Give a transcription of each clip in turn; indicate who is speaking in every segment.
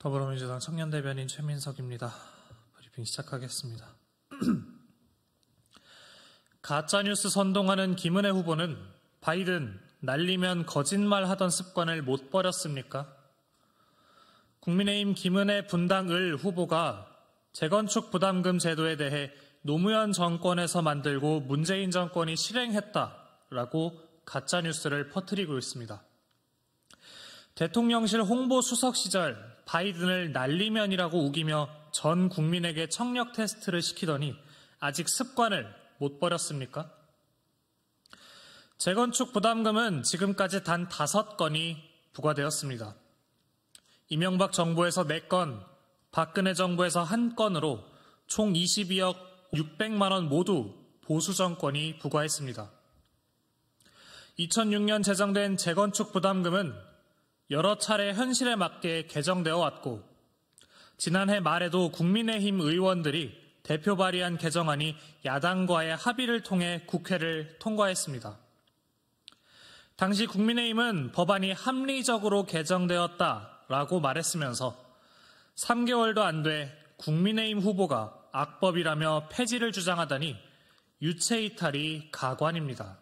Speaker 1: 더불어민주당 청년대변인 최민석입니다. 브리핑 시작하겠습니다. 가짜뉴스 선동하는 김은혜 후보는 바이든 날리면 거짓말 하던 습관을 못 버렸습니까? 국민의힘 김은혜 분당을 후보가 재건축 부담금 제도에 대해 노무현 정권에서 만들고 문재인 정권이 실행했다라고 가짜뉴스를 퍼뜨리고 있습니다. 대통령실 홍보 수석 시절 바이든을 날리면이라고 우기며 전 국민에게 청력 테스트를 시키더니 아직 습관을 못 버렸습니까? 재건축 부담금은 지금까지 단 5건이 부과되었습니다. 이명박 정부에서 4건, 박근혜 정부에서 1건으로 총 22억 600만 원 모두 보수 정권이 부과했습니다. 2006년 제정된 재건축 부담금은 여러 차례 현실에 맞게 개정되어 왔고 지난해 말에도 국민의힘 의원들이 대표 발의한 개정안이 야당과의 합의를 통해 국회를 통과했습니다. 당시 국민의힘은 법안이 합리적으로 개정되었다라고 말했으면서 3개월도 안 돼 국민의힘 후보가 악법이라며 폐지를 주장하다니 유체이탈이 가관입니다.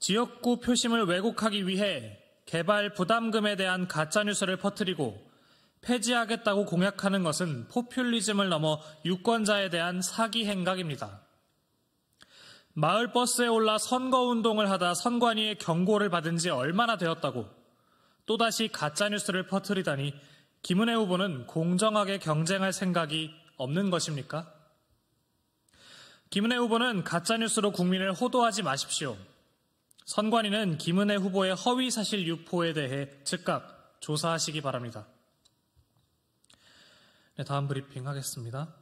Speaker 1: 지역구 표심을 왜곡하기 위해 개발 부담금에 대한 가짜뉴스를 퍼뜨리고 폐지하겠다고 공약하는 것은 포퓰리즘을 넘어 유권자에 대한 사기 행각입니다. 마을버스에 올라 선거운동을 하다 선관위의 경고를 받은 지 얼마나 되었다고 또다시 가짜뉴스를 퍼뜨리다니 김은혜 후보는 공정하게 경쟁할 생각이 없는 것입니까? 김은혜 후보는 가짜뉴스로 국민을 호도하지 마십시오. 선관위는 김은혜 후보의 허위 사실 유포에 대해 즉각 조사하시기 바랍니다. 네, 다음 브리핑 하겠습니다.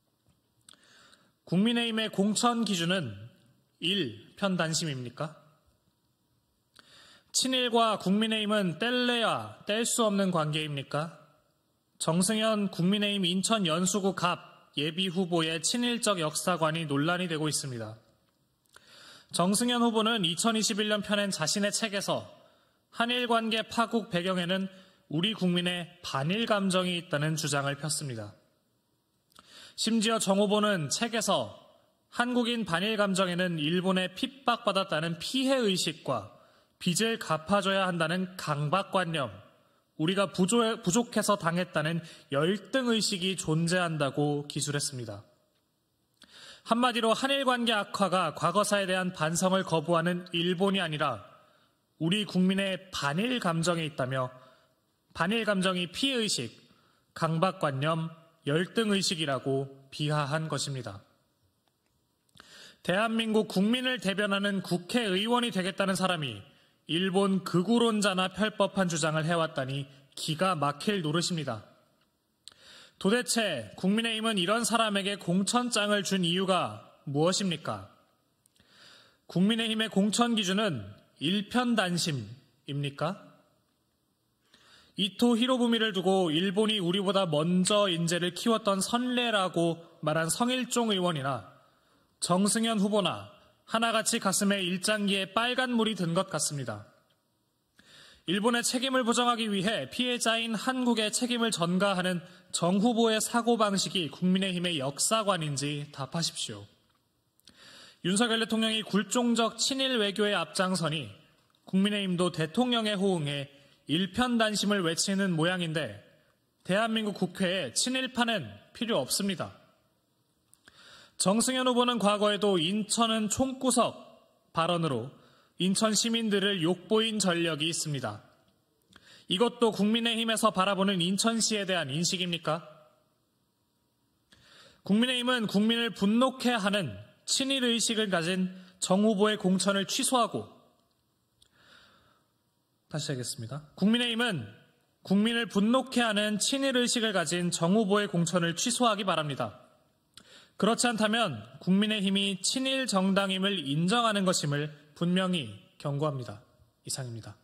Speaker 1: 국민의힘의 공천 기준은 1. 편단심입니까? 친일과 국민의힘은 뗄래야 뗄 수 없는 관계입니까? 정승현 국민의힘 인천 연수구 갑 예비 후보의 친일적 역사관이 논란이 되고 있습니다. 정승현 후보는 2021년 편엔 자신의 책에서 한일 관계 파국 배경에는 우리 국민의 반일 감정이 있다는 주장을 폈습니다. 심지어 정 후보는 책에서 한국인 반일 감정에는 일본에 핍박받았다는 피해 의식과 빚을 갚아줘야 한다는 강박관념, 우리가 부족해서 당했다는 열등의식이 존재한다고 기술했습니다. 한마디로 한일 관계 악화가 과거사에 대한 반성을 거부하는 일본이 아니라 우리 국민의 반일 감정에 있다며 반일 감정이 피해의식, 강박관념, 열등의식이라고 비하한 것입니다. 대한민국 국민을 대변하는 국회의원이 되겠다는 사람이 일본 극우론자나 펼법한 주장을 해왔다니 기가 막힐 노릇입니다. 도대체 국민의힘은 이런 사람에게 공천장을 준 이유가 무엇입니까? 국민의힘의 공천 기준은 일편단심입니까? 이토 히로부미를 두고 일본이 우리보다 먼저 인재를 키웠던 선례라고 말한 성일종 의원이나 정승현 후보나 하나같이 가슴에 일장기에 빨간 물이 든 것 같습니다. 일본의 책임을 부정하기 위해 피해자인 한국의 책임을 전가하는 정 후보의 사고방식이 국민의힘의 역사관인지 답하십시오. 윤석열 대통령이 굴종적 친일 외교의 앞장서니 국민의힘도 대통령의 호응에 일편단심을 외치는 모양인데 대한민국 국회에 친일파는 필요 없습니다. 정승현 후보는 과거에도 인천은 총구석 발언으로 인천 시민들을 욕보인 전력이 있습니다. 이것도 국민의힘에서 바라보는 인천시에 대한 인식입니까? 국민의힘은 국민을 분노케 하는 친일 의식을 가진 정 후보의 공천을 취소하고 다시 하겠습니다. 국민의힘은 국민을 분노케 하는 친일 의식을 가진 정 후보의 공천을 취소하기 바랍니다. 그렇지 않다면 국민의힘이 친일 정당임을 인정하는 것임을 분명히 경고합니다. 이상입니다.